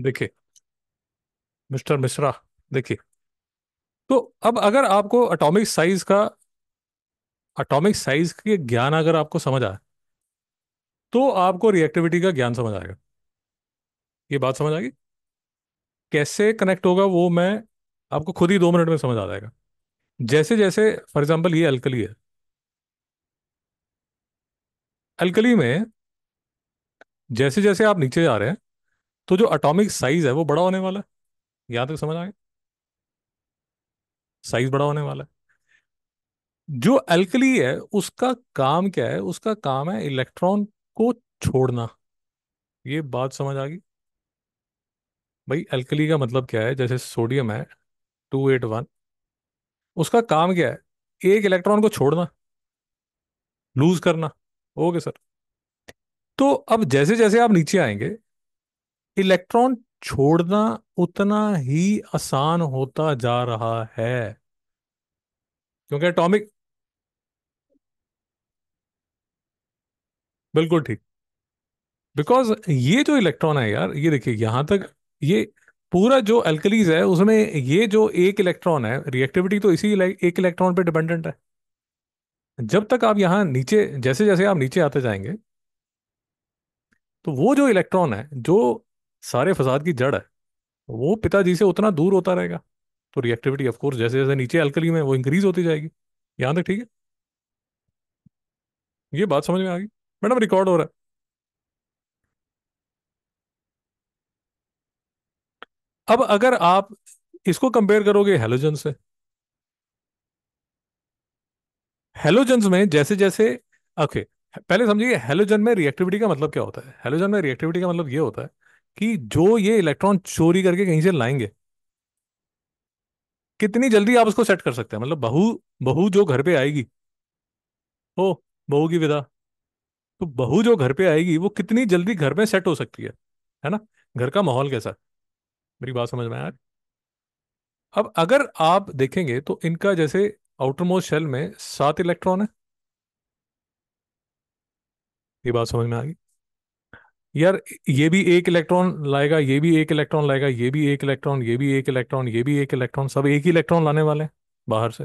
देखिए मिस्टर मिश्रा देखिए तो अब अगर आपको अटोमिक साइज का अटोमिक साइज के ज्ञान अगर आपको समझ आए तो आपको रिएक्टिविटी का ज्ञान समझ आएगा ये बात समझ आएगी कैसे कनेक्ट होगा वो मैं आपको खुद ही दो मिनट में समझ आ जाएगा जैसे जैसे फॉर एग्जाम्पल ये अल्कली है अल्कली में जैसे जैसे आप नीचे जा रहे हैं तो जो अटोमिक साइज है वो बड़ा होने वाला है यहां तक समझ आ गया साइज बड़ा होने वाला है जो एल्कली है उसका काम क्या है उसका काम है इलेक्ट्रॉन को छोड़ना ये बात समझ आ गई भाई एल्कली का मतलब क्या है जैसे सोडियम है टू एट वन उसका काम क्या है एक इलेक्ट्रॉन को छोड़ना लूज करना ओके सर तो अब जैसे जैसे आप नीचे आएंगे इलेक्ट्रॉन छोड़ना उतना ही आसान होता जा रहा है क्योंकि एटॉमिक बिल्कुल ठीक बिकॉज ये जो इलेक्ट्रॉन है यार ये देखिए यहां तक ये पूरा जो अल्कलीज है उसमें ये जो एक इलेक्ट्रॉन है रिएक्टिविटी तो इसी एक इलेक्ट्रॉन पे डिपेंडेंट है जब तक आप यहां नीचे जैसे जैसे आप नीचे आते जाएंगे तो वो जो इलेक्ट्रॉन है जो सारे फसाद की जड़ है वो पिताजी से उतना दूर होता रहेगा तो रिएक्टिविटी ऑफकोर्स जैसे जैसे नीचे अल्कली में वो इंक्रीज होती जाएगी यहां तक ठीक है ये बात समझ में आ गई मैडम रिकॉर्ड हो रहा है अब अगर आप इसको कंपेयर करोगे हेलोजन से हेलोजन में जैसे जैसे ओके पहले समझिए हेलोजन में रिएक्टिविटी का मतलब क्या होता है हेलोजन में रिएक्टिविटी का मतलब ये होता है कि जो ये इलेक्ट्रॉन चोरी करके कहीं से लाएंगे कितनी जल्दी आप उसको सेट कर सकते हैं मतलब बहू बहू जो घर पे आएगी हो बहू की विदा तो बहू जो घर पे आएगी वो कितनी जल्दी घर में सेट हो सकती है है ना घर का माहौल कैसा मेरी बात समझ में आया अब अगर आप देखेंगे तो इनका जैसे आउटर मोस्ट शेल में सात इलेक्ट्रॉन है ये बात समझ में आ गई यार ये भी एक इलेक्ट्रॉन लाएगा ये भी एक इलेक्ट्रॉन लाएगा ये भी एक इलेक्ट्रॉन ये भी एक इलेक्ट्रॉन ये भी एक इलेक्ट्रॉन सब एक ही इलेक्ट्रॉन लाने वाले हैं बाहर से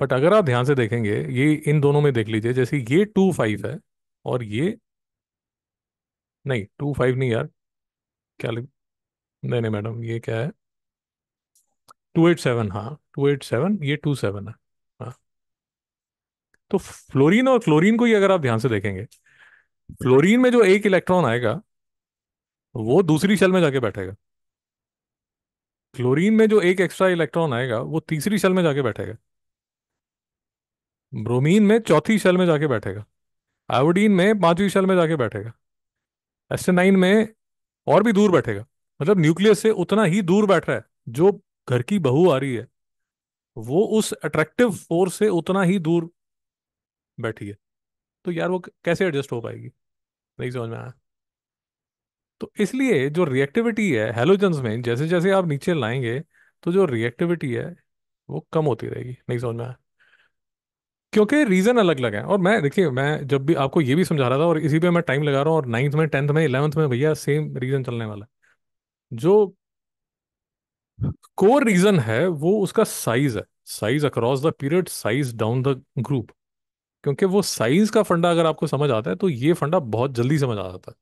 बट अगर आप ध्यान से देखेंगे ये इन दोनों में देख लीजिए जैसे ये टू फाइव है और ये नहीं टू फाइव नहीं यार क्या लिख नहीं नहीं मैडम ये क्या है टू एट सेवन हाँ टू एट सेवन ये टू सेवन है हाँ तो फ्लोरीन और क्लोरीन को ही अगर आप ध्यान से देखेंगे फ्लोरीन में जो एक इलेक्ट्रॉन आएगा वो दूसरी शेल में जाके बैठेगा क्लोरीन में जो एक एक्स्ट्रा इलेक्ट्रॉन आएगा वो तीसरी शेल में जाके बैठेगा ब्रोमीन में चौथी शेल में जाके बैठेगा आयोडीन में पांचवी शेल में जाके बैठेगा एस्टेनाइन में और भी दूर बैठेगा मतलब न्यूक्लियस से उतना ही दूर बैठ रहा है जो घर की बहू आ रही है वो उस अट्रैक्टिव फोर्स से उतना ही दूर बैठी है तो यार वो कैसे एडजस्ट हो पाएगी नहीं समझ में आया तो इसलिए जो रिएक्टिविटी है हेलोजन्स में जैसे जैसे आप नीचे लाएंगे तो जो रिएक्टिविटी है वो कम होती रहेगी नहीं समझ में आया क्योंकि रीज़न अलग अलग है और मैं देखिए मैं जब भी आपको ये भी समझा रहा था और इसी पे मैं टाइम लगा रहा हूँ और नाइन्थ में टेंथ में इलेवंथ में भैया सेम रीज़न चलने वाला है जो कोर रीज़न है वो उसका साइज है size across the period size down the group क्योंकि वो साइंस का फंडा अगर आपको समझ आता है तो ये फंडा बहुत जल्दी समझ आ जाता है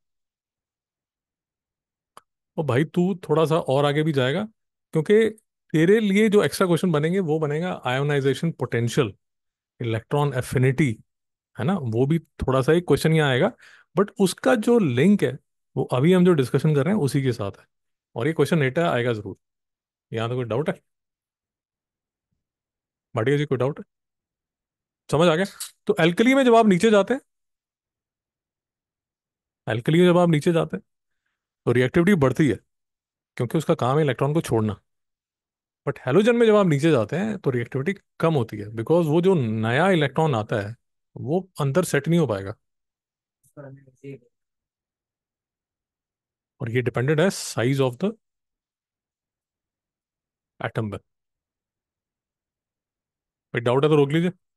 और भाई तू थोड़ा सा और आगे भी जाएगा क्योंकि तेरे लिए जो एक्स्ट्रा क्वेश्चन बनेंगे वो बनेगा आयोनाइजेशन पोटेंशियल इलेक्ट्रॉन एफिनिटी है ना वो भी थोड़ा सा एक क्वेश्चन यहाँ आएगा बट उसका जो लिंक है वो अभी हम जो डिस्कशन कर रहे हैं उसी के साथ है और ये क्वेश्चन नेटा आएगा जरूर यहाँ तो कोई डाउट है भाटिया जी कोई डाउट है समझ आ गया तो एल्कली में जब आप नीचे जाते हैं एल्कली में जब आप नीचे जाते हैं तो रिएक्टिविटी बढ़ती है क्योंकि उसका काम है इलेक्ट्रॉन को छोड़ना बट हेलोजन में जब आप नीचे जाते हैं तो रिएक्टिविटी कम होती है बिकॉज वो जो नया इलेक्ट्रॉन आता है वो अंदर सेट नहीं हो पाएगा और ये डिपेंडेड है साइज ऑफ द एटम पर डाउट है तो रोक लीजिए